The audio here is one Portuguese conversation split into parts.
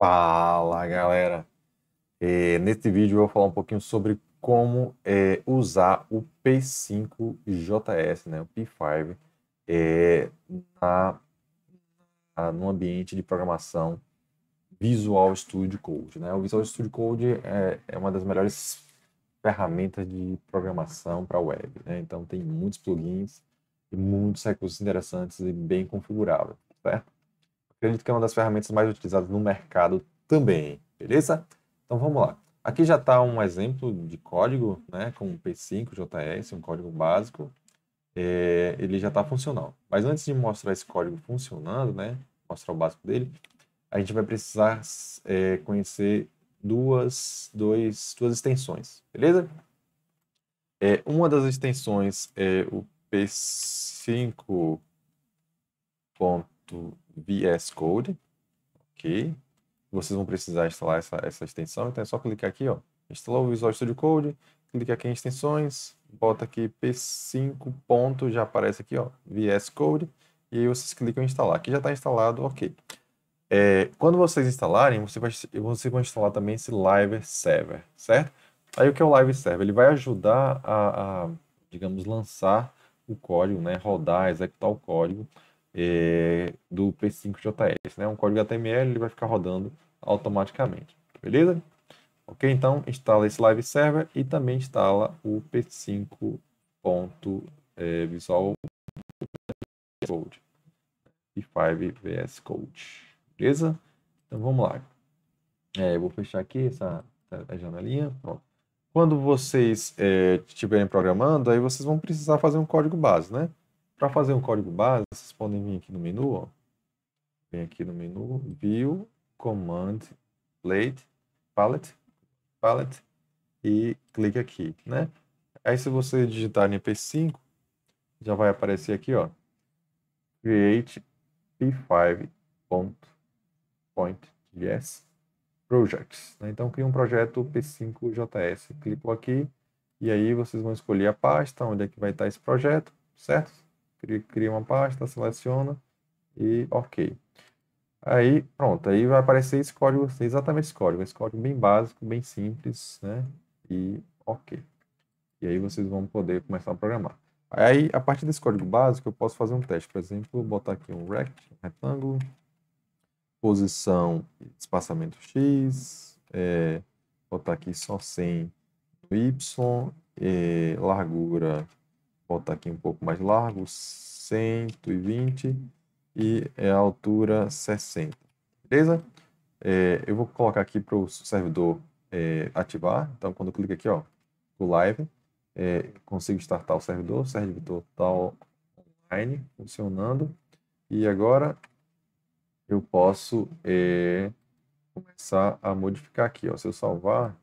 Fala galera! É, neste vídeo eu vou falar um pouquinho sobre como é, usar o P5JS, né, o P5, é, na, no ambiente de programação Visual Studio Code. Né? O Visual Studio Code é, é uma das melhores ferramentas de programação para web. Né? Então tem muitos plugins e muitos recursos interessantes e bem configuráveis, certo? acredito que é uma das ferramentas mais utilizadas no mercado também, beleza? Então vamos lá. Aqui já está um exemplo de código, né, com P5, JS, um código básico. É, ele já está funcional. Mas antes de mostrar esse código funcionando, né, mostrar o básico dele, a gente vai precisar é, conhecer duas, dois, duas extensões, beleza? É, uma das extensões é o P5. VS Code. Ok. Vocês vão precisar instalar essa, essa extensão, então é só clicar aqui, ó. Instalou o Visual Studio Code, clica aqui em extensões, bota aqui P5 ponto, já aparece aqui, ó, VS Code, e aí vocês clicam em instalar. Aqui já está instalado, ok. É, quando vocês instalarem, você vai, vocês vão instalar também esse Live Server, certo? Aí o que é o Live Server? Ele vai ajudar a, a digamos, lançar o código, né? Rodar, executar o código é, do P5JS, né? Um código HTML ele vai ficar rodando automaticamente, beleza? Ok, então instala esse Live Server e também instala o P5. É, Visual Code e 5 VS Code. Beleza? Então vamos lá. É, eu vou fechar aqui essa, essa janelinha. Pronto. Quando vocês é, estiverem programando, aí vocês vão precisar fazer um código base, né? Para fazer um código base, vocês podem vir aqui no menu, ó. Vem aqui no menu, View, Command, Plate, Palette, Palette e clica aqui, né? Aí se você digitar NP5, já vai aparecer aqui, ó. Create P5.js Projects. Né? Então cria um projeto P5JS. Clicou aqui e aí vocês vão escolher a pasta onde é que vai estar esse projeto, certo? cria uma pasta, seleciona e ok. Aí, pronto, aí vai aparecer esse código, exatamente esse código, esse código bem básico, bem simples, né? E ok. E aí vocês vão poder começar a programar. Aí, a partir desse código básico, eu posso fazer um teste. Por exemplo, botar aqui um rect, um retângulo, posição, espaçamento x, é, botar aqui só 100 no y, é, largura botar aqui um pouco mais largo, 120 e é a altura 60, beleza? É, eu vou colocar aqui para o servidor é, ativar, então quando eu clico aqui, ó, o live, é, consigo startar o servidor, o servidor está online, funcionando, e agora eu posso é, começar a modificar aqui, ó, se eu salvar,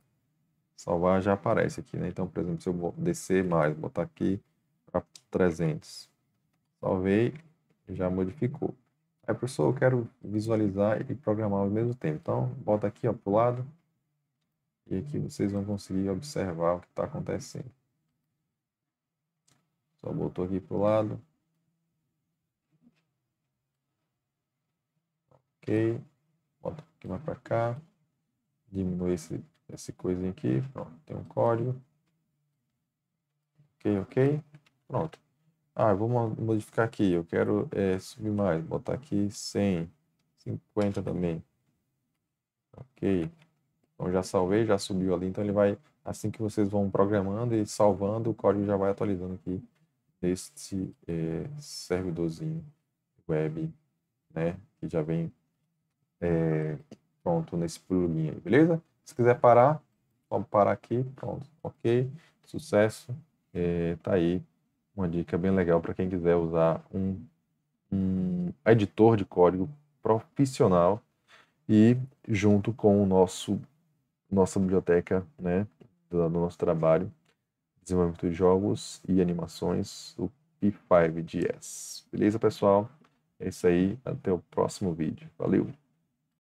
salvar já aparece aqui, né? Então, por exemplo, se eu descer mais, botar aqui 300. Salvei, já modificou. Aí, é, professor, eu quero visualizar e programar ao mesmo tempo. Então, bota aqui para o lado. E aqui vocês vão conseguir observar o que está acontecendo. Só botou aqui para o lado. Ok. Bota um pouquinho mais para cá. Diminui esse, esse coisinho aqui. Pronto, tem um código. Ok, ok. Pronto. Ah, eu vou modificar aqui. Eu quero é, subir mais. Botar aqui 100, 50 também. Ok. Então já salvei, já subiu ali. Então ele vai, assim que vocês vão programando e salvando, o código já vai atualizando aqui neste é, servidorzinho web, né? Que já vem é, pronto nesse plugin aí, beleza? Se quiser parar, só parar aqui. Pronto, ok. Sucesso. É, tá aí uma dica bem legal para quem quiser usar um, um editor de código profissional e junto com o nosso nossa biblioteca né do, nosso trabalho desenvolvimento de jogos e animações o P5JS beleza pessoal é isso aí até o próximo vídeo valeu